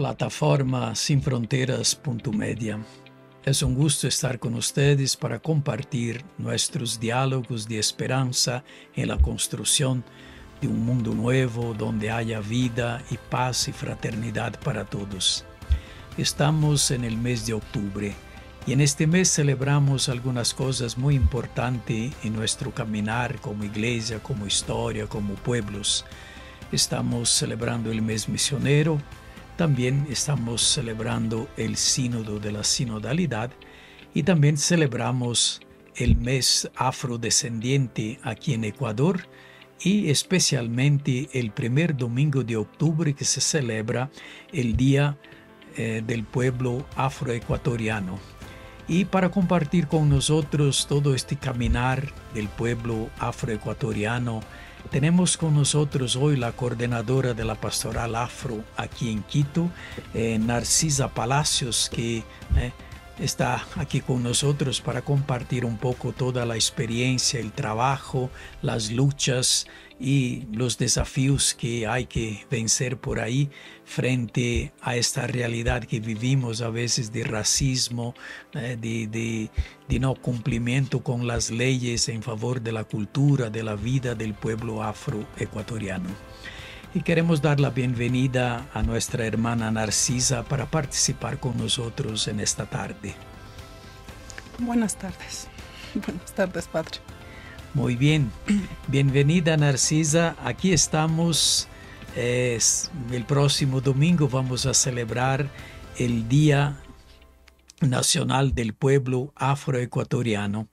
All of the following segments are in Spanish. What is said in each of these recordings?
plataforma Es un gusto estar con ustedes para compartir nuestros diálogos de esperanza en la construcción de un mundo nuevo donde haya vida y paz y fraternidad para todos. Estamos en el mes de octubre y en este mes celebramos algunas cosas muy importantes en nuestro caminar como iglesia, como historia, como pueblos. Estamos celebrando el mes misionero, también estamos celebrando el sínodo de la sinodalidad y también celebramos el mes afrodescendiente aquí en Ecuador y especialmente el primer domingo de octubre que se celebra el Día eh, del Pueblo Afroecuatoriano. Y para compartir con nosotros todo este caminar del pueblo afroecuatoriano, tenemos con nosotros hoy la coordinadora de la Pastoral Afro aquí en Quito, eh, Narcisa Palacios, que... Eh, está aquí con nosotros para compartir un poco toda la experiencia, el trabajo, las luchas y los desafíos que hay que vencer por ahí frente a esta realidad que vivimos a veces de racismo, eh, de, no cumplimiento con las leyes en favor de la cultura, de la vida del pueblo afroecuatoriano y queremos dar la bienvenida a nuestra hermana Narcisa para participar con nosotros en esta tarde. Buenas tardes. Buenas tardes, Padre. Muy bien. Bienvenida, Narcisa. Aquí estamos. el próximo domingo vamos a celebrar el Día Nacional del Pueblo Afroecuatoriano.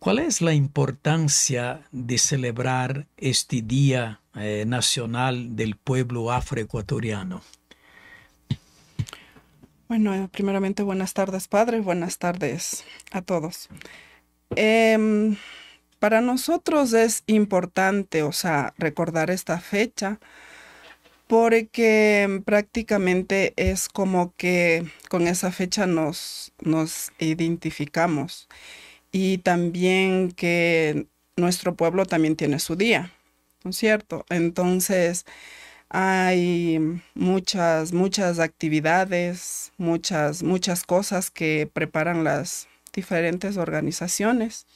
¿Cuál es la importancia de celebrar este día eh, nacional del pueblo afroecuatoriano. Bueno, eh, primeramente buenas tardes, padre, buenas tardes a todos. Em, para nosotros es importante, o sea, recordar esta fecha porque prácticamente es como que con esa fecha nos, nos identificamos y también que nuestro pueblo también tiene su día. ¿no es cierto? Entonces, hay muchas, muchas actividades, muchas, muchas cosas que preparan las diferentes organizaciones.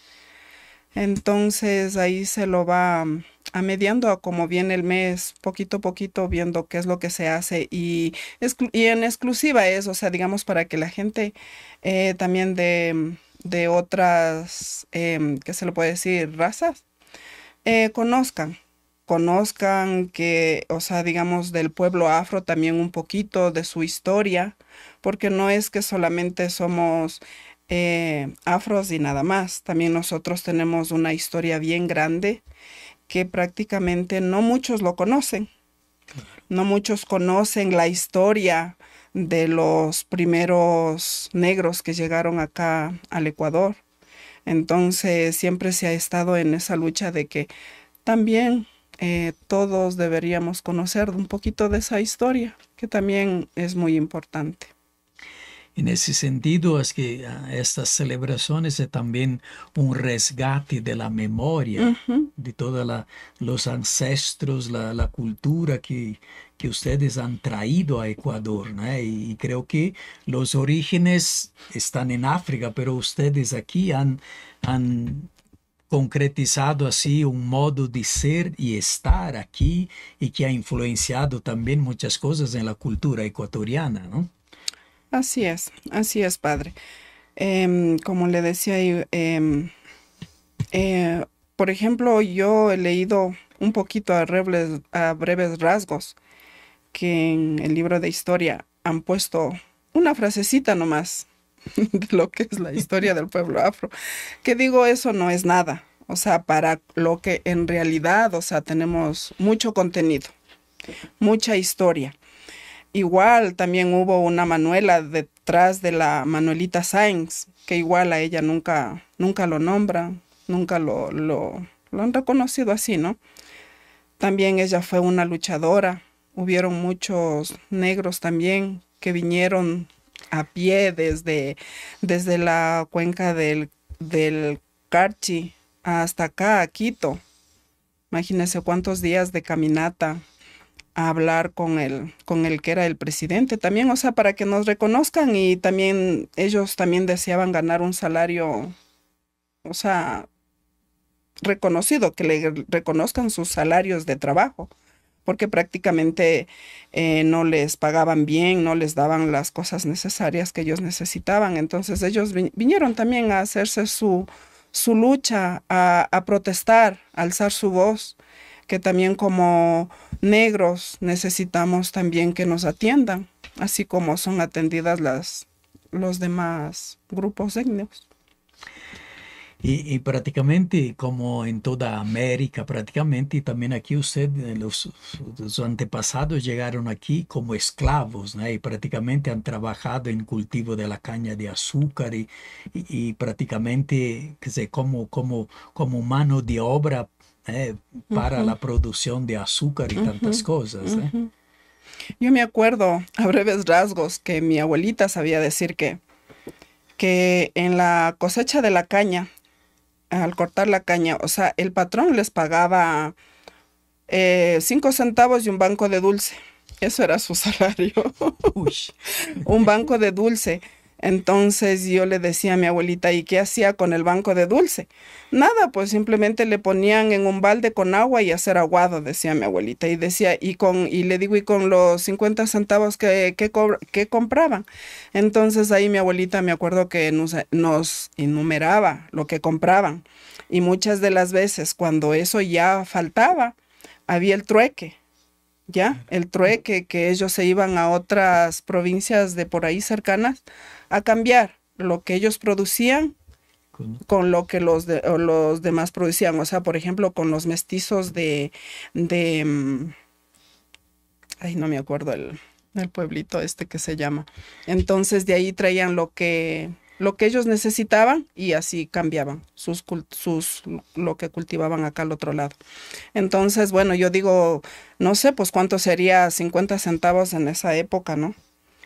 Entonces ahí se lo va mm, a mediando a como viene el mes, poquito a poquito viendo qué es lo que se hace y, en exclusiva es, o sea, digamos para que la gente eh, también de, mm, otras, eh, ¿qué se lo puede decir?, razas, eh, conozcan conozcan que, o sea, digamos, del pueblo afro también un poquito de su historia, porque no es que solamente somos eh, afros y nada más, también nosotros tenemos una historia bien grande que prácticamente no muchos lo conocen, no muchos conocen la historia de los primeros negros que llegaron acá al Ecuador. Entonces siempre se ha estado en esa lucha de que también eh, todos deberíamos conocer un poquito de esa historia, que también es muy importante. En ese sentido, es que ah, estas celebraciones es también un resgate de la memoria, de todos los ancestros, la, cultura que, que, ustedes han traído a Ecuador. ¿no? Y, y, creo que los orígenes están en África, pero ustedes aquí han, han concretizado así un modo de ser y estar aquí y que ha influenciado también muchas cosas en la cultura ecuatoriana, ¿no? Así es, así es, padre. Em, como le decía, em, eh, por ejemplo, yo he leído un poquito a a breves rasgos que en el libro de historia han puesto una frasecita nomás de lo que es la historia del pueblo afro. Que digo, eso no es nada. O sea, para lo que en realidad, o sea, tenemos mucho contenido, mucha historia. Igual también hubo una Manuela detrás de la Manuelita Sainz, que igual a ella nunca, nunca lo nombra nunca lo, lo, lo han reconocido así, ¿no? También ella fue una luchadora. Hubieron muchos negros también que vinieron a pie desde, desde la cuenca del, del Carchi hasta acá, a Quito. Imagínense cuántos días de caminata a hablar con el, con el que era el presidente también, o sea, para que nos reconozcan y también ellos también deseaban ganar un salario, o sea, reconocido, que le reconozcan sus salarios de trabajo porque prácticamente eh, no les pagaban bien, no les daban las cosas necesarias que ellos necesitaban. Entonces ellos vinieron también a hacerse su, su lucha, a, protestar, a alzar su voz, que también como negros necesitamos también que nos atiendan, así como son atendidas las, los demás grupos étnicos. Y, prácticamente, como en toda América, prácticamente, y también aquí usted, eh, los, antepasados llegaron aquí como esclavos, ¿no? y prácticamente han trabajado en cultivo de la caña de azúcar, y, prácticamente, que sé, como, mano de obra ¿eh? para la producción de azúcar y tantas cosas. ¿eh? Yo me acuerdo a breves rasgos que mi abuelita sabía decir que, que en la cosecha de la caña al cortar la caña. O sea, el patrón les pagaba eh, cinco centavos y un banco de dulce. Eso era su salario. un banco de dulce. Entonces yo le decía a mi abuelita, ¿y qué hacía con el banco de dulce? Nada, pues simplemente le ponían en un balde con agua y hacer aguado, decía mi abuelita. Y decía, y con, y le digo, ¿y con los 50 centavos que, que, compraban? Entonces ahí mi abuelita me acuerdo que nos enumeraba lo que compraban. Y muchas de las veces cuando eso ya faltaba, había el trueque. ¿ya? El trueque, que ellos se iban a otras provincias de por ahí cercanas a cambiar lo que ellos producían con lo que los, los demás producían. O sea, por ejemplo, con los mestizos de... de mm, ay, no me acuerdo el, el, pueblito este que se llama. Entonces de ahí traían lo que, lo que ellos necesitaban y así cambiaban sus, sus, lo que cultivaban acá al otro lado. Entonces, bueno, yo digo, no sé, pues cuánto sería 50 centavos en esa época, ¿no?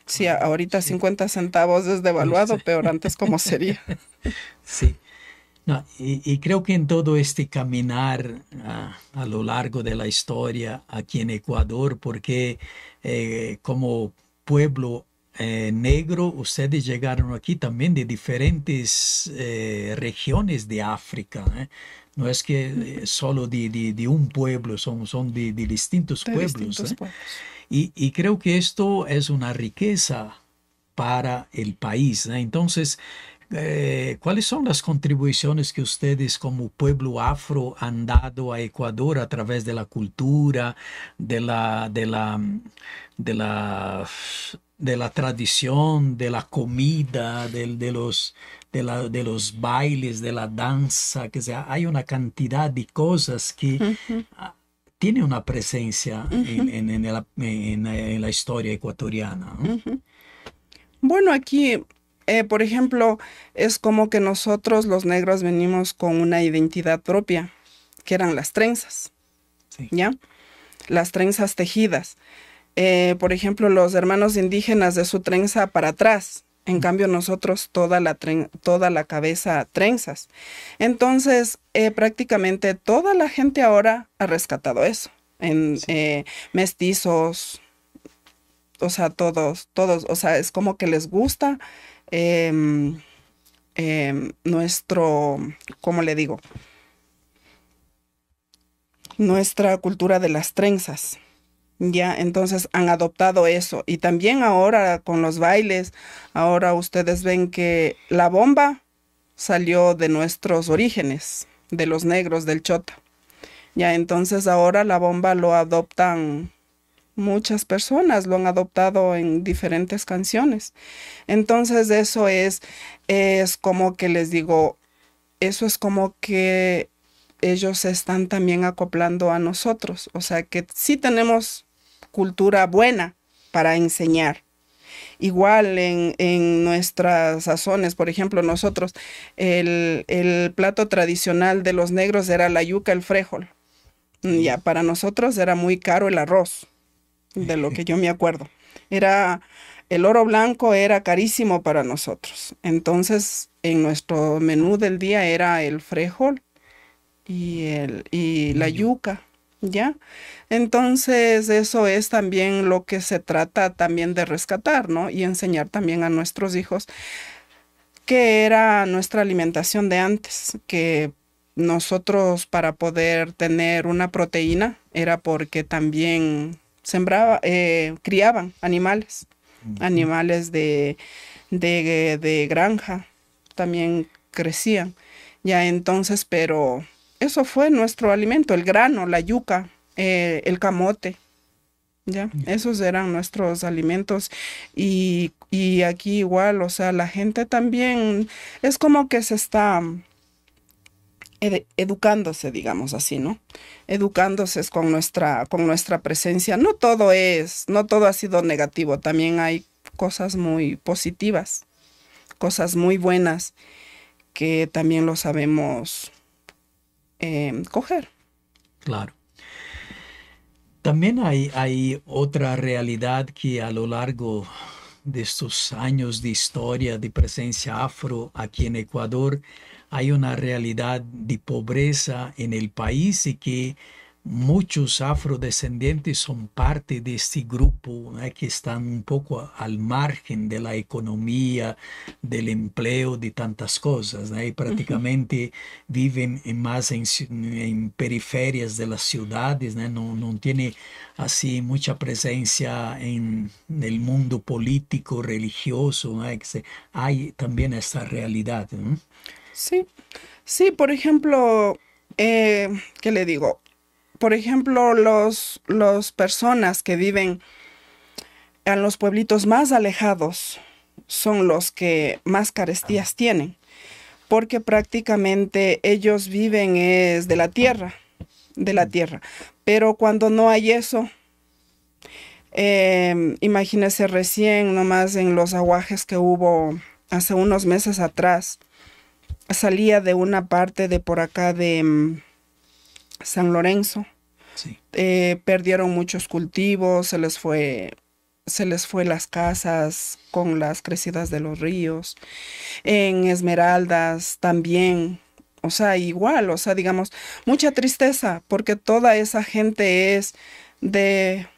Sí, ahorita 50 centavos es devaluado, peor antes cómo sería. Sí. No, y, creo que en todo este caminar ah, a lo largo de la historia aquí en Ecuador, porque eh, como pueblo eh, negro, ustedes llegaron aquí también de diferentes eh, regiones de África. No es que solo de, un pueblo, son, son de, distintos pueblos. Distintos pueblos. Y, creo que esto es una riqueza para el país. ¿eh? Entonces, eh, ¿cuáles son las contribuciones que ustedes como pueblo afro han dado a Ecuador a través de la cultura, de la, de la, de la, de la tradición, de la comida, de, los, de, los bailes, de la danza? Que sea, hay una cantidad de cosas que tiene una presencia en, la, historia ecuatoriana. Bueno, aquí, eh, por ejemplo, es como que nosotros los negros venimos con una identidad propia, que eran las trenzas, ¿ya? Las trenzas tejidas. Eh, por ejemplo, los hermanos indígenas de su trenza para atrás, en cambio, nosotros toda la, toda la cabeza trenzas. Entonces, eh, prácticamente toda la gente ahora ha rescatado eso. En eh, mestizos, o sea, todos, todos, o sea, es como que les gusta em, em, nuestro, ¿cómo le digo? Nuestra cultura de las trenzas. Ya, entonces han adoptado eso. Y también ahora con los bailes, ahora ustedes ven que la bomba salió de nuestros orígenes, de los negros, del chota. Ya, entonces ahora la bomba lo adoptan muchas personas, lo han adoptado en diferentes canciones. Entonces eso es, es como que les digo, eso es como que ellos se están también acoplando a nosotros. O sea que sí tenemos cultura buena para enseñar. Igual en, nuestras sazones, por ejemplo, nosotros, el, plato tradicional de los negros era la yuca, el frijol. Mm, ya, para nosotros era muy caro el arroz, de lo que yo me acuerdo. Era, el oro blanco era carísimo para nosotros. Entonces, en nuestro menú del día era el frejol y la yuca ¿ya? Entonces, eso es también lo que se trata también de rescatar, ¿no? Y enseñar también a nuestros hijos que era nuestra alimentación de antes, que nosotros para poder tener una proteína era porque también sembraba, eh, criaban animales, animales de, de granja, también crecían. Ya entonces, pero eso fue nuestro alimento, el grano, la yuca, eh, el camote. ¿ya? Esos eran nuestros alimentos y, aquí igual, o sea, la gente también es como que se está mm, educándose, digamos así, ¿no? Educándose con nuestra, con nuestra presencia. No todo es, no todo ha sido negativo, también hay cosas muy positivas, cosas muy buenas que también lo sabemos Em, coger. Claro. También hay, hay otra realidad que a lo largo de estos años de historia de presencia afro aquí en Ecuador, hay una realidad de pobreza en el país y que Muchos afrodescendientes son parte de este grupo que están un poco al margen de la economía, del empleo, de tantas cosas, prácticamente viven en más en, periferias de las ciudades, ¿no? ¿no? tiene así mucha presencia en, el mundo político, religioso, hay también esta realidad. Sí, sí, por ejemplo, eh, ¿qué le digo? por ejemplo, las los personas que viven en los pueblitos más alejados son los que más carestías tienen, porque prácticamente ellos viven es de la tierra, de la tierra. Pero cuando no hay eso, eh, imagínese recién nomás en los aguajes que hubo hace unos meses atrás, salía de una parte de por acá de mm, San Lorenzo. Eh, perdieron muchos cultivos, se les fue se les fue las casas con las crecidas de los ríos. En Esmeraldas también, o sea, igual, o sea, digamos, mucha tristeza porque toda esa gente es de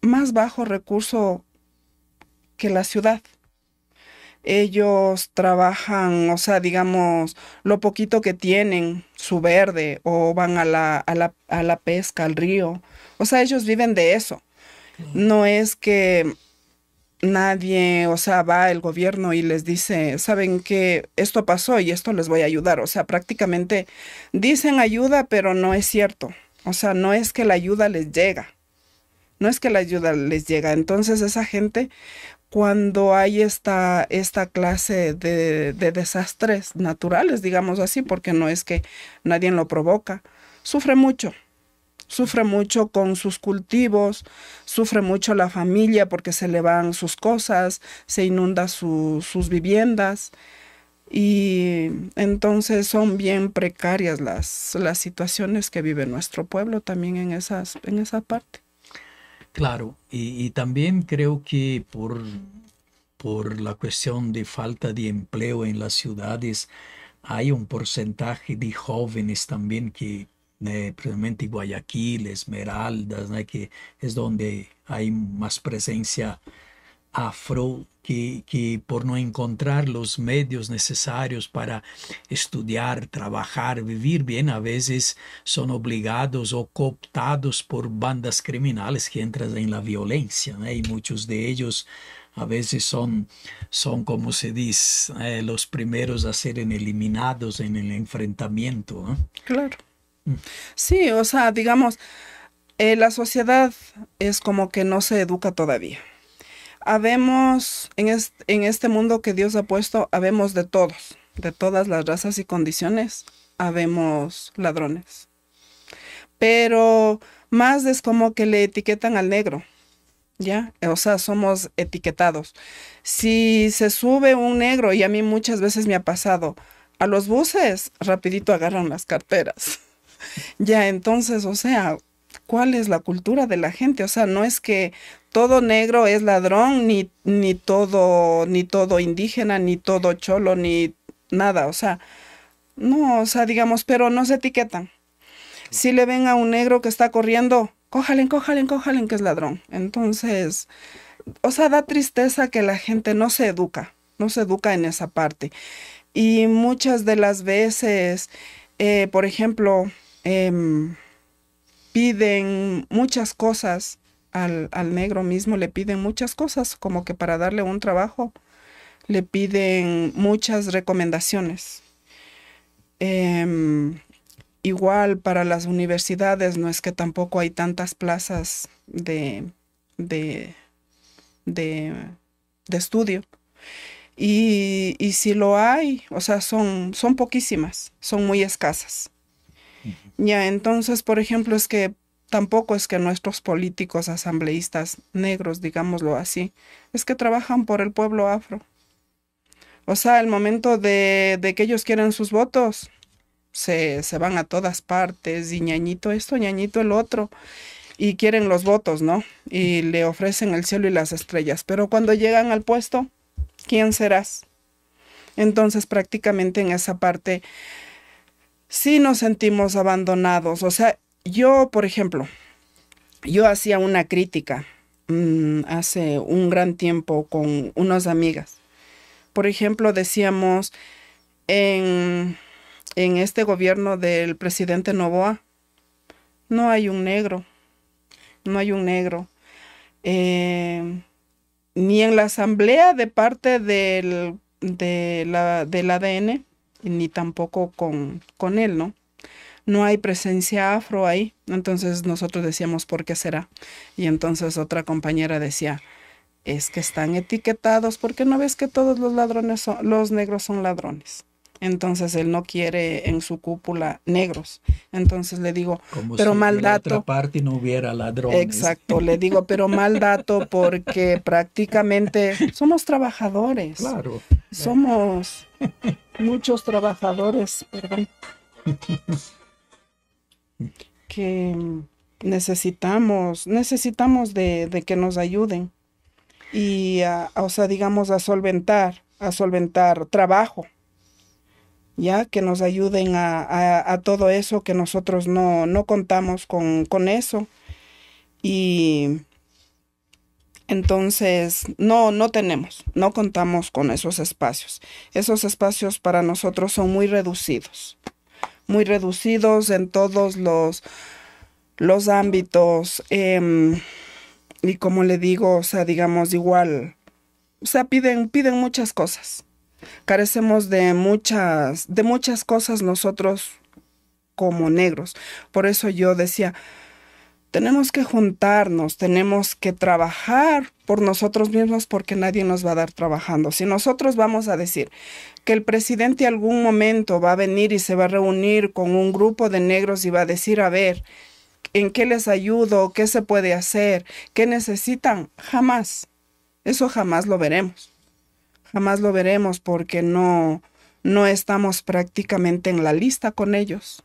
más bajo recurso que la ciudad ellos trabajan, o sea, digamos, lo poquito que tienen, su verde, o van a la, a la, a la pesca, al río. O sea, ellos viven de eso. No es que nadie, o sea, va el gobierno y les dice, saben que esto pasó y esto les voy a ayudar. O sea, prácticamente dicen ayuda, pero no es cierto. O sea, no es que la ayuda les llega. No es que la ayuda les llega. Entonces esa gente, cuando hay esta, esta clase de, desastres naturales, digamos así, porque no es que nadie lo provoca, sufre mucho. Sufre mucho con sus cultivos, sufre mucho la familia porque se le van sus cosas, se inunda sus viviendas y entonces son bien precarias las, las situaciones que vive nuestro pueblo también en, esas, en esa parte. Claro, y, también creo que por, por la cuestión de falta de empleo en las ciudades, hay un porcentaje de jóvenes también que, eh, Guayaquil, Esmeraldas, que es donde hay más presencia afro que, por no encontrar los medios necesarios para estudiar, trabajar, vivir bien, a veces son obligados o cooptados por bandas criminales que entran en la violencia, y muchos de ellos a veces son, son como se dice, eh, los primeros a ser eliminados en el enfrentamiento. Claro. Mm. Sí, o sea, digamos, eh, la sociedad es como que no se educa todavía habemos en, este mundo que Dios ha puesto, habemos de todos, de todas las razas y condiciones, habemos ladrones. Pero más es como que le etiquetan al negro, ¿ya? O sea, somos etiquetados. Si se sube un negro, y a mí muchas veces me ha pasado, a los buses rapidito agarran las carteras. ya, entonces, o sea, ¿cuál es la cultura de la gente? O sea, no es que todo negro es ladrón, ni, ni, todo, ni todo indígena, ni todo cholo, ni nada. O sea, no, o sea, digamos, pero no se etiquetan. Si le ven a un negro que está corriendo, cójalen, cójalen, cójalen, que es ladrón. Entonces, o sea, da tristeza que la gente no se educa, no se educa en esa parte. Y muchas de las veces, eh, por ejemplo, em, piden muchas cosas al, negro mismo le piden muchas cosas, como que para darle un trabajo le piden muchas recomendaciones. Em, igual para las universidades no es que tampoco hay tantas plazas de, de, de, estudio. Y, si lo hay, o sea, son, son poquísimas, son muy escasas. Ya, entonces, por ejemplo, es que Tampoco es que nuestros políticos asambleístas negros, digámoslo así, es que trabajan por el pueblo afro. O sea, el momento de, que ellos quieren sus votos, se, se, van a todas partes y ñañito esto, ñañito el otro, y quieren los votos, ¿no? Y le ofrecen el cielo y las estrellas, pero cuando llegan al puesto, ¿quién serás? Entonces prácticamente en esa parte sí nos sentimos abandonados, o sea, yo, por ejemplo, yo hacía una crítica mm, hace un gran tiempo con unas amigas. Por ejemplo, decíamos en, este gobierno del presidente Novoa, no hay un negro, no hay un negro. Eh, ni en la asamblea de parte del, de la, ADN, ni tampoco con, con él, ¿no? no hay presencia afro ahí. Entonces nosotros decíamos, ¿por qué será? Y entonces otra compañera decía, es que están etiquetados, porque no ves que todos los ladrones son, los negros son ladrones. Entonces él no quiere en su cúpula negros. Entonces le digo, pero mal dato. parte no hubiera ladrones. Exacto, le digo, pero mal dato porque prácticamente somos trabajadores. Claro. Somos muchos trabajadores, perdón. que necesitamos, necesitamos de, que nos ayuden y, o sea, digamos, a solventar, a solventar trabajo, ya que nos ayuden a, todo eso que nosotros no, no contamos con, con eso. Y entonces, no, no tenemos, no contamos con esos espacios. Esos espacios para nosotros son muy reducidos muy reducidos en todos los, los ámbitos. Em, y como le digo, o sea, digamos igual, o sea, piden, piden muchas cosas. Carecemos de muchas, de muchas cosas nosotros como negros. Por eso yo decía, tenemos que juntarnos, tenemos que trabajar por nosotros mismos porque nadie nos va a dar trabajando. Si nosotros vamos a decir que el presidente algún momento va a venir y se va a reunir con un grupo de negros y va a decir, a ver, ¿en qué les ayudo? ¿Qué se puede hacer? ¿Qué necesitan? Jamás. Eso jamás lo veremos. Jamás lo veremos porque no, no estamos prácticamente en la lista con ellos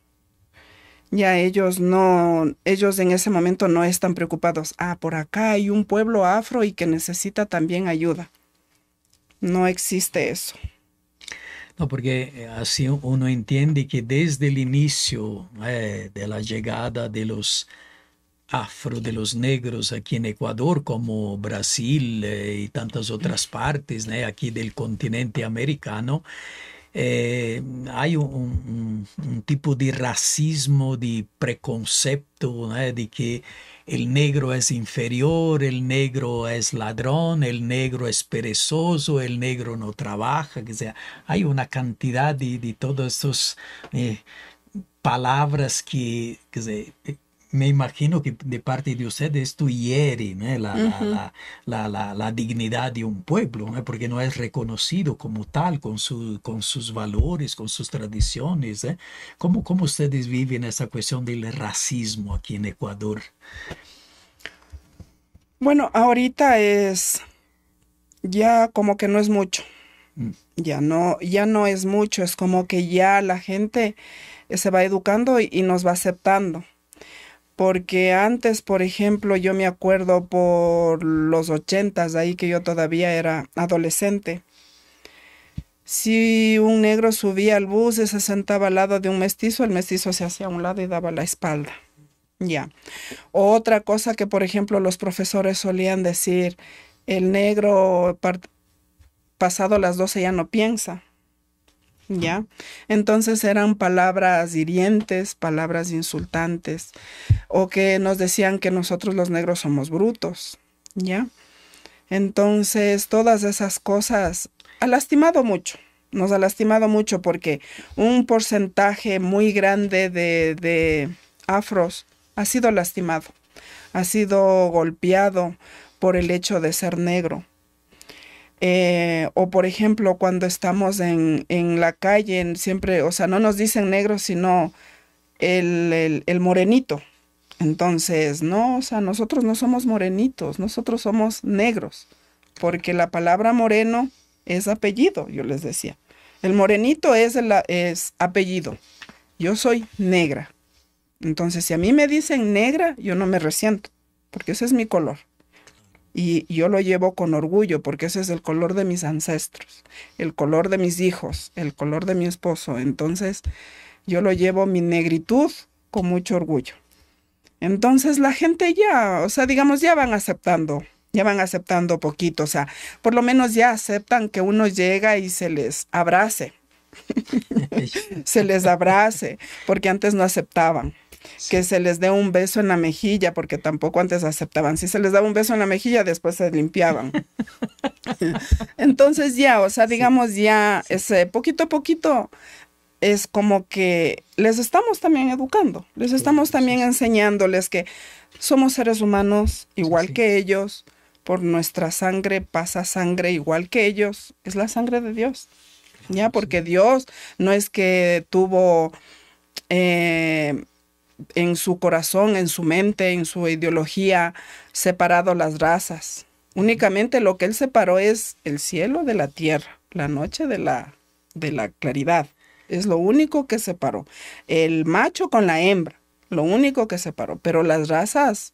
ya ellos no, ellos en ese momento no están preocupados. Ah, por acá hay un pueblo afro y que necesita también ayuda. No existe eso. No, porque eh, así uno entiende que desde el inicio eh, de la llegada de los afro, de los negros aquí en Ecuador, como Brasil eh, y tantas otras partes, ¿no? aquí del continente americano, eh, hay un, tipo de racismo, de preconcepto, de que el negro es inferior, el negro es ladrón, el negro es perezoso, el negro no trabaja, que sea, hay una cantidad de, todas estas eh, palabras que, me imagino que de parte de ustedes esto hiere ¿eh? la, la, dignidad de un pueblo, ¿eh? porque no es reconocido como tal, con, su, con sus valores, con sus tradiciones. ¿eh? ¿Cómo, ustedes viven esa cuestión del racismo aquí en Ecuador? Bueno, ahorita es ya como que no es mucho. Mm. Ya no, ya no es mucho, es como que ya la gente se va educando y nos va aceptando. Porque antes, por ejemplo, yo me acuerdo por los ochentas, ahí que yo todavía era adolescente. Si un negro subía al bus y se sentaba al lado de un mestizo, el mestizo se hacía a un lado y daba la espalda. Ya. Otra cosa que, por ejemplo, los profesores solían decir, el negro pasado las 12 ya no piensa. ¿ya? Entonces eran palabras hirientes, palabras insultantes, o que nos decían que nosotros los negros somos brutos, ¿ya? Entonces todas esas cosas ha lastimado mucho, nos ha lastimado mucho porque un porcentaje muy grande de, de afros ha sido lastimado, ha sido golpeado por el hecho de ser negro eh, o por ejemplo, cuando estamos en, la calle, siempre, o sea, no nos dicen negro, sino el, morenito. Entonces, no, o sea, nosotros no somos morenitos, nosotros somos negros, porque la palabra moreno es apellido, yo les decía. El morenito es, es apellido. Yo soy negra. Entonces, si a mí me dicen negra, yo no me resiento, porque ese es mi color y yo lo llevo con orgullo porque ese es el color de mis ancestros, el color de mis hijos, el color de mi esposo. Entonces yo lo llevo mi negritud con mucho orgullo. Entonces la gente ya, o sea, digamos, ya van aceptando, ya van aceptando poquito, o sea, por lo menos ya aceptan que uno llega y se les abrace, se les abrace, porque antes no aceptaban que se les dé un beso en la mejilla, porque tampoco antes aceptaban. Si se les daba un beso en la mejilla, después se limpiaban. Entonces ya, o sea, digamos ya, ese poquito a poquito es como que les estamos también educando, les estamos también enseñándoles que somos seres humanos igual que ellos, por nuestra sangre pasa sangre igual que ellos, es la sangre de Dios, ¿ya? Porque Dios no es que tuvo eh, en su corazón, en su mente, en su ideología, separado las razas. Únicamente lo que él separó es el cielo de la tierra, la noche de la, de la claridad. Es lo único que separó. El macho con la hembra, lo único que separó. Pero las razas,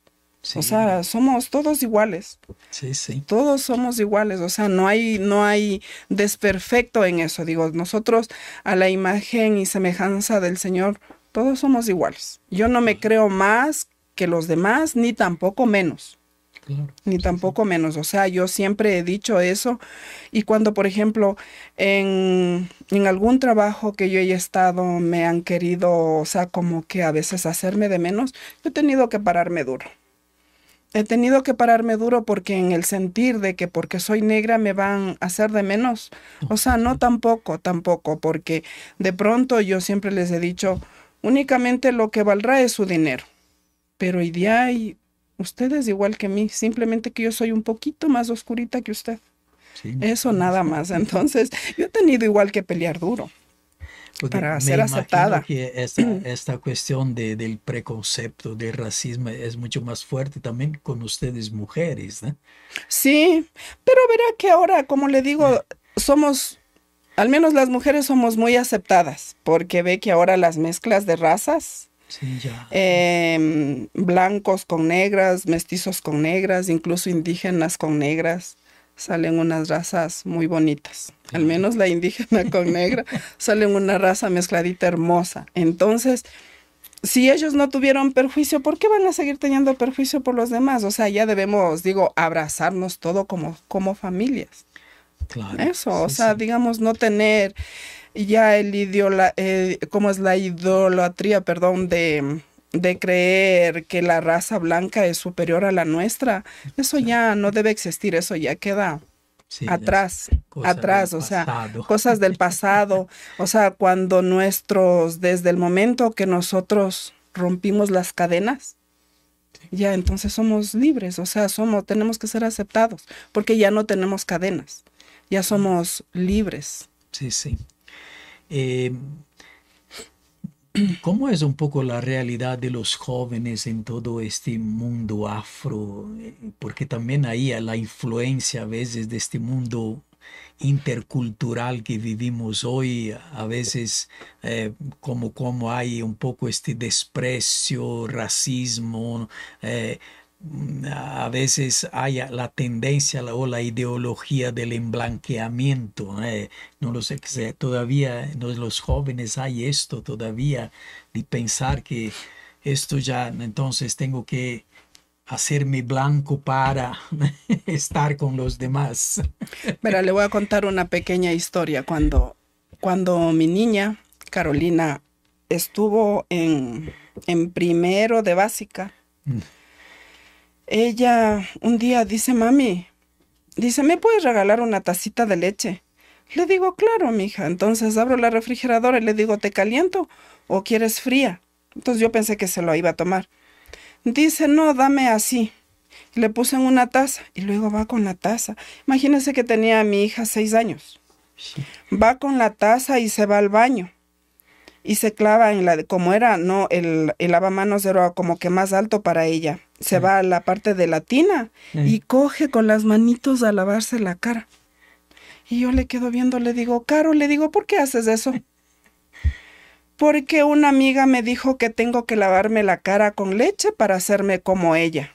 o sea, somos todos iguales. Sí, sí. Todos somos iguales. O sea, no hay, no hay desperfecto en eso. Digo, nosotros a la imagen y semejanza del Señor todos somos iguales. Yo no me creo más que los demás, ni tampoco menos. ni tampoco menos. O sea, yo siempre he dicho eso. Y cuando, por ejemplo, en, en, algún trabajo que yo he estado, me han querido, o sea, como que a veces hacerme de menos, yo he tenido que pararme duro. He tenido que pararme duro porque en el sentir de que porque soy negra me van a hacer de menos. O sea, no tampoco, tampoco, porque de pronto yo siempre les he dicho, Únicamente lo que valdrá es su dinero. Pero hoy día hay ustedes igual que mí, simplemente que yo soy un poquito más oscurita que usted. Eso nada más. Entonces, yo he tenido igual que pelear duro. Pues para ser aceptada. Que esta, cuestión de, del preconcepto del racismo es mucho más fuerte también con ustedes mujeres, ¿eh? Sí, pero verá que ahora, como le digo, eh. somos al menos las mujeres somos muy aceptadas, porque ve que ahora las mezclas de razas, em, blancos con negras, mestizos con negras, incluso indígenas con negras, salen unas razas muy bonitas. Al menos la indígena con negra, salen una raza mezcladita hermosa. Entonces, si ellos no tuvieron perjuicio, ¿por qué van a seguir teniendo perjuicio por los demás? O sea, ya debemos, digo, abrazarnos todo como, como familias. Eso, o sea, digamos, no tener ya el idioma eh, como es la idolatría, perdón, de, creer que la raza blanca es superior a la nuestra, eso ya no debe existir, eso ya queda atrás, atrás, o sea, cosas del pasado, o sea, cuando nuestros, desde el momento que nosotros rompimos las cadenas, ya entonces somos libres, o sea, somos, tenemos que ser aceptados, porque ya no tenemos cadenas ya somos libres. Sí, sí. Eh, ¿Cómo es un poco la realidad de los jóvenes en todo este mundo afro? Porque también ahí la influencia a veces de este mundo intercultural que vivimos hoy, a veces eh, como, hay un poco este desprecio, racismo, eh, a veces hay la tendencia o la ideología del emblanqueamiento. ¿no? Eh, no lo sé, todavía los jóvenes hay esto todavía de pensar que esto ya, entonces tengo que hacerme blanco para estar con los demás. Mira, le voy a contar una pequeña historia. Cuando, cuando mi niña, Carolina, estuvo en, en primero de básica, mm. Ella un día dice, mami, dice, ¿me puedes regalar una tacita de leche? Le digo, claro, mija. Entonces abro la refrigeradora y le digo, ¿te caliento o quieres fría? Entonces yo pensé que se lo iba a tomar. Dice, no, dame así. Le puse en una taza y luego va con la taza. Imagínense que tenía a mi hija seis años. Va con la taza y se va al baño. Y se clava en la, como era, no, el, el lavamanos era como que más alto para ella se va a la parte de la tina y coge con las manitos a lavarse la cara. Y yo le quedo viendo, le digo, Caro, le digo, ¿por qué haces eso? Porque una amiga me dijo que tengo que lavarme la cara con leche para hacerme como ella.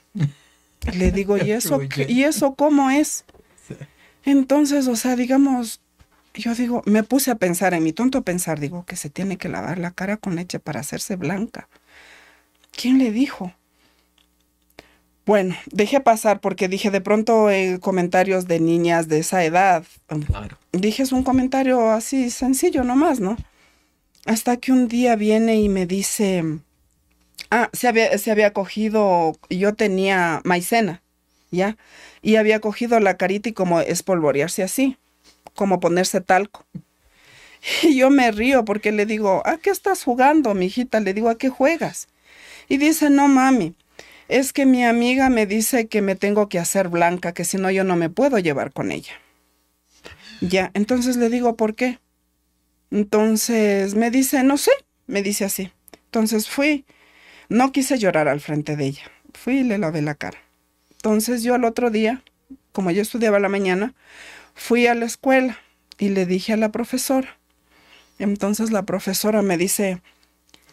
Le digo, ¿y eso, ¿y eso cómo es? Entonces, o sea, digamos, yo digo, me puse a pensar, en mi tonto pensar, digo que se tiene que lavar la cara con leche para hacerse blanca. ¿Quién le dijo? Bueno, dejé pasar porque dije de pronto eh, comentarios de niñas de esa edad. Claro. Dije es un comentario así sencillo nomás, ¿no? Hasta que un día viene y me dice, ah, se había, se había cogido, yo tenía maicena, ¿ya? Y había cogido la carita y como espolvorearse así, como ponerse talco. Y yo me río porque le digo, ¿a qué estás jugando, mijita? Le digo, ¿a qué juegas? Y dice, no, mami es que mi amiga me dice que me tengo que hacer blanca, que si no yo no me puedo llevar con ella. Ya, entonces le digo, ¿por qué? Entonces me dice, no sé, me dice así. Entonces fui, no quise llorar al frente de ella, fui y le lavé la cara. Entonces yo al otro día, como yo estudiaba la mañana, fui a la escuela y le dije a la profesora. Entonces la profesora me dice,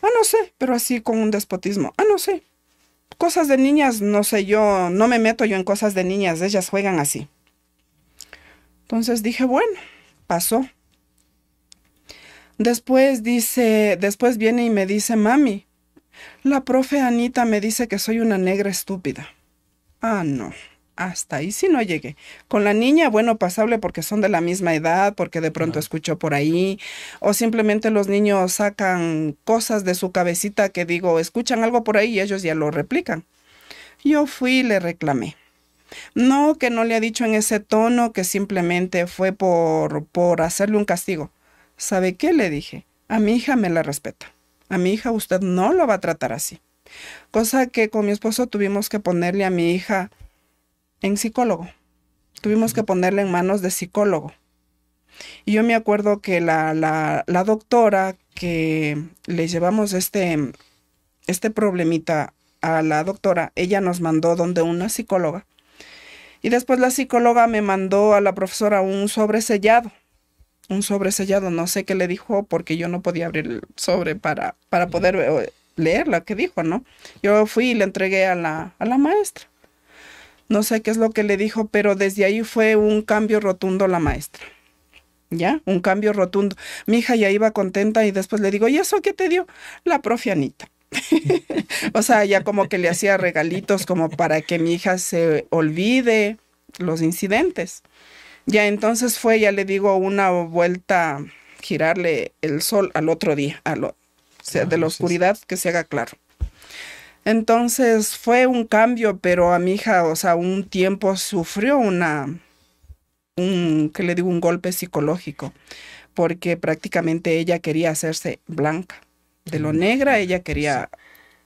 ah, no sé, pero así con un despotismo, ah, no sé, cosas de niñas, no sé, yo no me meto yo en cosas de niñas, ellas juegan así. Entonces dije, bueno, pasó. Después dice, después viene y me dice, mami, la profe Anita me dice que soy una negra estúpida. Ah, no hasta ahí sí no llegué. Con la niña, bueno, pasable porque son de la misma edad, porque de pronto escucho por ahí, o simplemente los niños sacan cosas de su cabecita que digo, escuchan algo por ahí y ellos ya lo replican. Yo fui y le reclamé. No, que no le ha dicho en ese tono, que simplemente fue por, por hacerle un castigo. ¿Sabe qué? Le dije, a mi hija me la respeta. A mi hija usted no lo va a tratar así. Cosa que con mi esposo tuvimos que ponerle a mi hija en psicólogo. Tuvimos que ponerle en manos de psicólogo. Y yo me acuerdo que la, doctora que le llevamos este, este problemita a la doctora, ella nos mandó donde una psicóloga. Y después la psicóloga me mandó a la profesora un sobre sellado. Un sobre sellado, no sé qué le dijo porque yo no podía abrir el sobre para, para poder eh, leer lo que dijo, ¿no? Yo fui y le entregué a la, a la maestra no sé qué es lo que le dijo, pero desde ahí fue un cambio rotundo la maestra. ¿Ya? Un cambio rotundo. Mi hija ya iba contenta y después le digo, ¿y eso qué te dio? La profe Anita. o sea, ya como que le hacía regalitos como para que mi hija se olvide los incidentes. Ya entonces fue, ya le digo, una vuelta, girarle el sol al otro día, a lo, o sea, ah, de la oscuridad que se haga claro. Entonces fue un cambio, pero a mi hija, o sea, un tiempo sufrió una, un, que le digo, un golpe psicológico, porque prácticamente ella quería hacerse blanca. De lo negra ella quería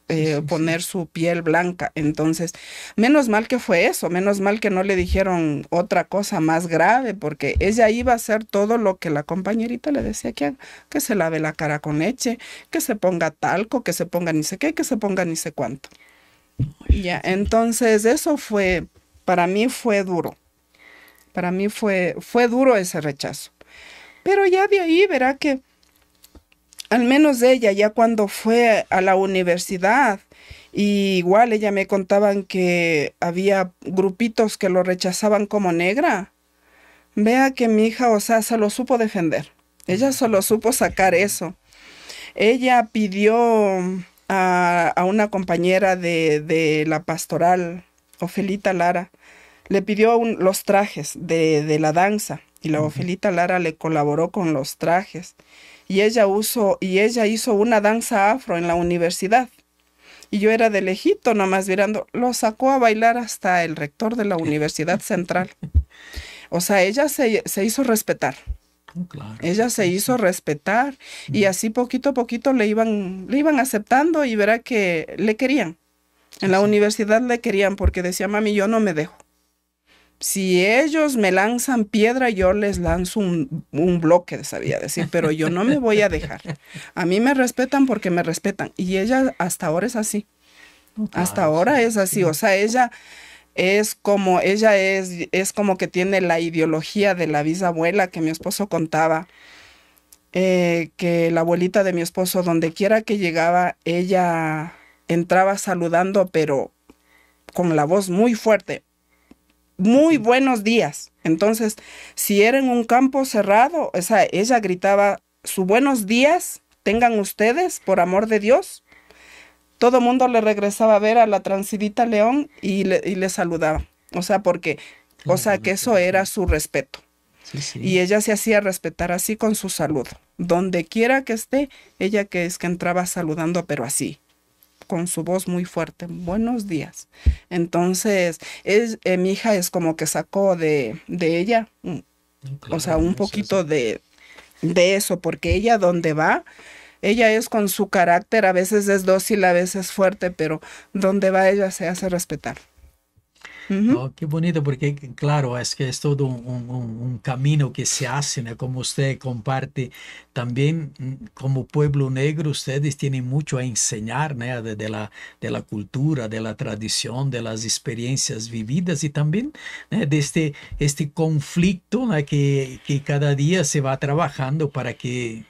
eh, poner su piel blanca. Entonces, menos mal que fue eso, menos mal que no le dijeron otra cosa más grave, porque ella iba a hacer todo lo que la compañerita le decía que que se lave la cara con leche, que se ponga talco, que se ponga ni sé qué, que se ponga ni sé cuánto. Ya, entonces eso fue, para mí fue duro. Para mí fue, fue duro ese rechazo. Pero ya de ahí verá que al menos ella ya cuando fue a la universidad, igual ella me contaban que había grupitos que lo rechazaban como negra. Vea que mi hija, o sea, se lo supo defender. Ella solo supo sacar eso. Ella pidió a, una compañera de, la pastoral, Ofelita Lara, le pidió los trajes de, de, la danza y la Ofelita Lara le colaboró con los trajes y ella, y ella hizo una danza afro en la universidad. Y yo era de lejito, nomás mirando, lo sacó a bailar hasta el rector de la Universidad Central. O sea, ella se, hizo respetar. Ella se hizo respetar oh, y así poquito a poquito le iban, le iban aceptando y verá que le querían. En la universidad le querían porque decía, mami, yo no me dejo si ellos me lanzan piedra, yo les lanzo un, bloque, sabía decir, pero yo no me voy a dejar. A mí me respetan porque me respetan. Y ella hasta ahora es así. Hasta ahora es así. O sea, ella es como, ella es, es como que tiene la ideología de la bisabuela que mi esposo contaba. Eh, que la abuelita de mi esposo, donde quiera que llegaba, ella entraba saludando, pero con la voz muy fuerte, muy buenos días. Entonces, si era en un campo cerrado, o ella gritaba, su buenos días, tengan ustedes, por amor de Dios. Todo mundo le regresaba a ver a la transidita León y le, saludaba. O sea, porque, o sea, que eso era su respeto. Y ella se hacía respetar así con su saludo. Donde quiera que esté, ella que es que entraba saludando, pero así, con su voz muy fuerte, buenos días. Entonces, es, eh, mi hija es como que sacó de, de ella, mm, o sea, un poquito de, de eso, porque ella donde va, ella es con su carácter, a veces es dócil, a veces fuerte, pero donde va ella se hace respetar. Oh, qué bonito, porque claro, es que es todo un, camino que se hace, ¿no? como usted comparte. También mm, como pueblo negro, ustedes tienen mucho a enseñar ¿no? de, la, de la cultura, de la tradición, de las experiencias vividas y también de este, este conflicto que, que, cada día se va trabajando para que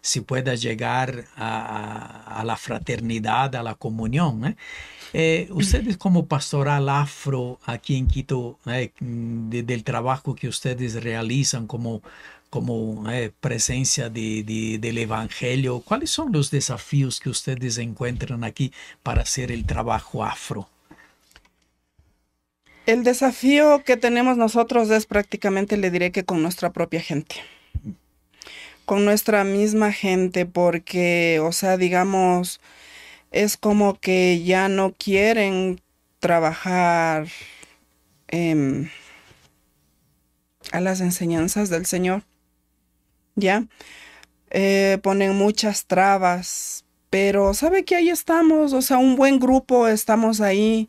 se pueda llegar a, a, la fraternidad, a la comunión. Eh, ustedes como pastoral afro aquí en Quito, eh, del trabajo que ustedes realizan como, como eh, presencia del Evangelio, ¿cuáles son los desafíos que ustedes encuentran aquí para hacer el trabajo afro? El desafío que tenemos nosotros es prácticamente, le diré que con nuestra propia gente con nuestra misma gente porque, o sea, digamos, es como que ya no quieren trabajar em, a las enseñanzas del Señor. ¿Ya? Eh, ponen muchas trabas pero sabe que ahí estamos, o sea, un buen grupo, estamos ahí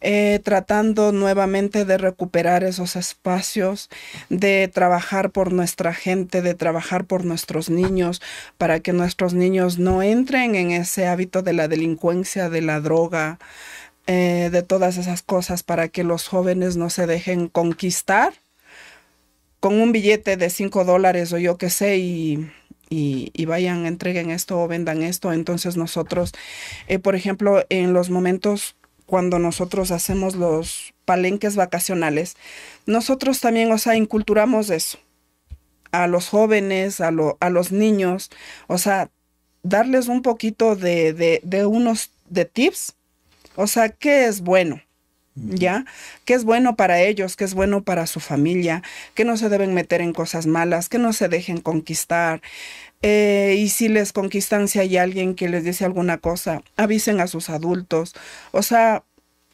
eh, tratando nuevamente de recuperar esos espacios, de trabajar por nuestra gente, de trabajar por nuestros niños, para que nuestros niños no entren en ese hábito de la delincuencia, de la droga, eh, de todas esas cosas, para que los jóvenes no se dejen conquistar con un billete de 5 dólares o yo qué sé y y, vayan, entreguen esto o vendan esto. Entonces nosotros, eh, por ejemplo, en los momentos cuando nosotros hacemos los palenques vacacionales, nosotros también, o sea, inculturamos eso a los jóvenes, a, los niños, o sea, darles un poquito de, de unos de tips, o sea, qué es bueno, ¿ya? Que es bueno para ellos, que es bueno para su familia, que no se deben meter en cosas malas, que no se dejen conquistar. Eh, y si les conquistan, si hay alguien que les dice alguna cosa, avisen a sus adultos. O sea,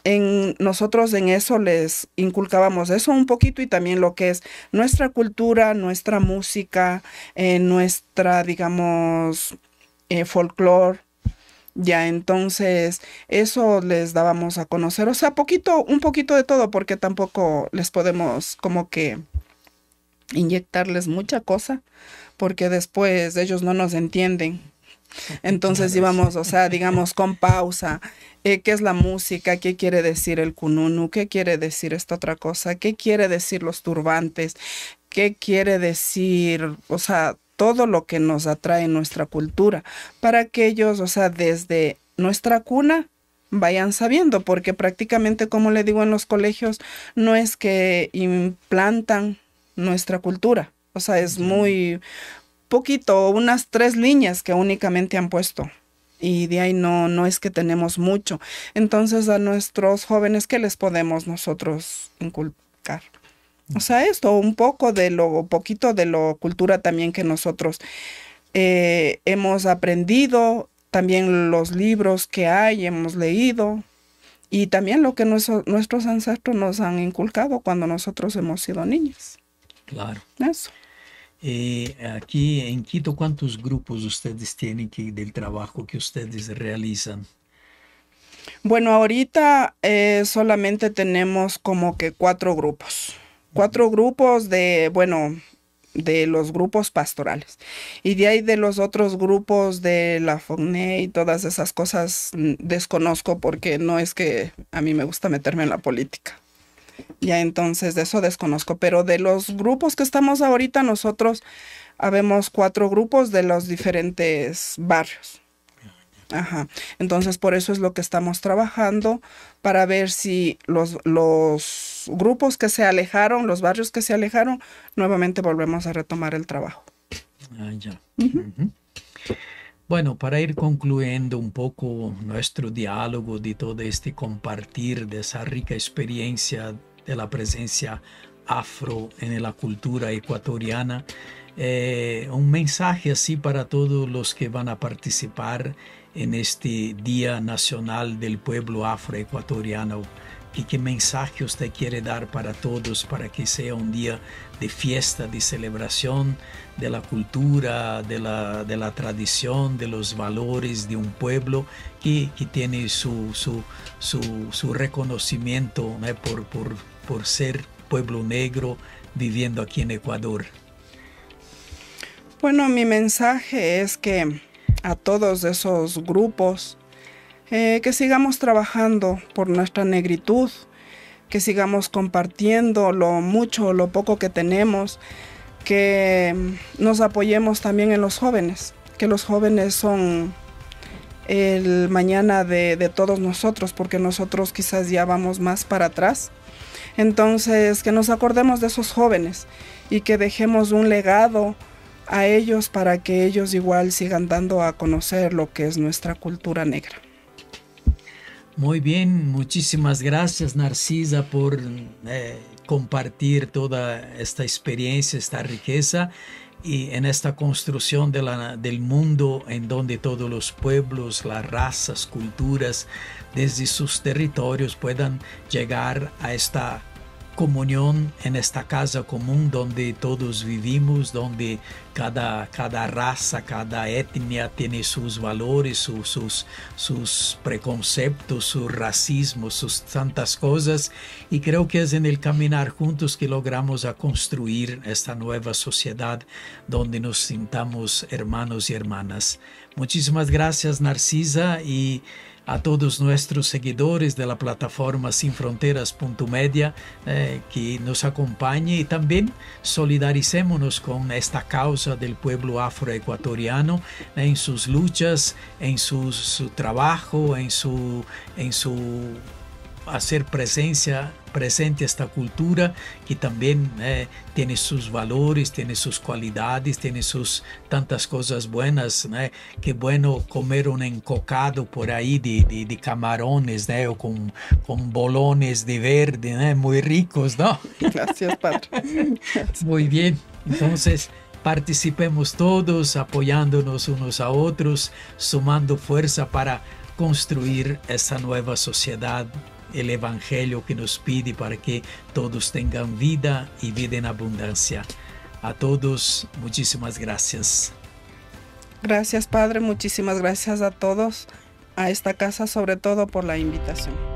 en, nosotros en eso les inculcábamos eso un poquito y también lo que es nuestra cultura, nuestra música, eh, nuestra, digamos, eh, folclore ya entonces eso les dábamos a conocer, o sea, poquito, un poquito de todo, porque tampoco les podemos como que inyectarles mucha cosa, porque después ellos no nos entienden. Entonces íbamos, o sea, digamos con pausa, eh, qué es la música, qué quiere decir el kununu, qué quiere decir esta otra cosa, qué quiere decir los turbantes, qué quiere decir, o sea, todo lo que nos atrae nuestra cultura, para que ellos, o sea, desde nuestra cuna vayan sabiendo, porque prácticamente, como le digo en los colegios, no es que implantan nuestra cultura, o sea, es muy poquito, unas tres líneas que únicamente han puesto. Y de ahí no, no es que tenemos mucho. Entonces, a nuestros jóvenes, ¿qué les podemos nosotros inculcar? O sea, esto, un poco de lo, poquito de lo cultura también que nosotros eh, hemos aprendido, también los libros que hay, hemos leído, y también lo que nuestros ancestros nos han inculcado cuando nosotros hemos sido niñas. Claro. Eso. Eh, aquí en Quito, ¿cuántos grupos ustedes tienen que, del trabajo que ustedes realizan? Bueno, ahorita eh, solamente tenemos como que cuatro grupos cuatro grupos de, bueno, de los grupos pastorales. Y de ahí de los otros grupos de la FONE y todas esas cosas mm, desconozco porque no es que a mí me gusta meterme en la política. Ya entonces de eso desconozco, pero de los grupos que estamos ahorita nosotros habemos cuatro grupos de los diferentes barrios. Ajá. Entonces por eso es lo que estamos trabajando para ver si los los grupos que se alejaron, los barrios que se alejaron, nuevamente volvemos a retomar el trabajo. Ah, bueno, para ir concluyendo un poco nuestro diálogo de todo este compartir, de esa rica experiencia de la presencia afro en la cultura ecuatoriana, eh, un mensaje así para todos los que van a participar en este Día Nacional del Pueblo Afroecuatoriano. ecuatoriano y qué mensaje usted quiere dar para todos para que sea un día de fiesta, de celebración de la cultura, de la, tradición, de los valores de un pueblo que, tiene su, reconocimiento por, por, por ser pueblo negro viviendo aquí en Ecuador. Bueno, mi mensaje es que a todos esos grupos eh, que sigamos trabajando por nuestra negritud, que sigamos compartiendo lo mucho o lo poco que tenemos, que nos apoyemos también en los jóvenes, que los jóvenes son el mañana de todos nosotros, porque nosotros quizás ya vamos más para atrás. Entonces, que nos acordemos de esos jóvenes y que dejemos un legado a ellos para que ellos igual sigan dando a conocer lo que es nuestra cultura negra. Muy bien, muchísimas gracias Narcisa por eh, compartir toda esta experiencia, esta riqueza y en esta construcción del mundo en donde todos los pueblos, las razas, culturas, desde sus territorios puedan llegar a esta comunión en esta casa común donde todos vivimos, donde cada, cada raza, cada etnia tiene sus valores, sus, sus, preconceptos, su racismo, sus tantas cosas. Y creo que es en el caminar juntos que logramos a construir esta nueva sociedad donde nos sintamos hermanos y hermanas. Muchísimas gracias Narcisa y a todos nuestros seguidores de la plataforma Punto Media eh, que nos acompañe y también solidaricémonos con esta causa del pueblo afroecuatoriano en sus luchas, en su, su trabajo, en su, en su hacer presencia presente esta cultura que también eh, tiene sus valores, tiene sus cualidades, tiene sus tantas cosas buenas, eh, Qué bueno comer un encocado por ahí de, de, camarones, eh, O con, bolones de verde, Muy ricos, ¿no? Gracias, padre. Muy bien, entonces... Participemos todos apoyándonos unos a otros, sumando fuerza para construir esta nueva sociedad el Evangelio que nos pide para que todos tengan vida y vida en abundancia. A todos, muchísimas gracias. Gracias, Padre. Muchísimas gracias a todos, a esta casa sobre todo por la invitación.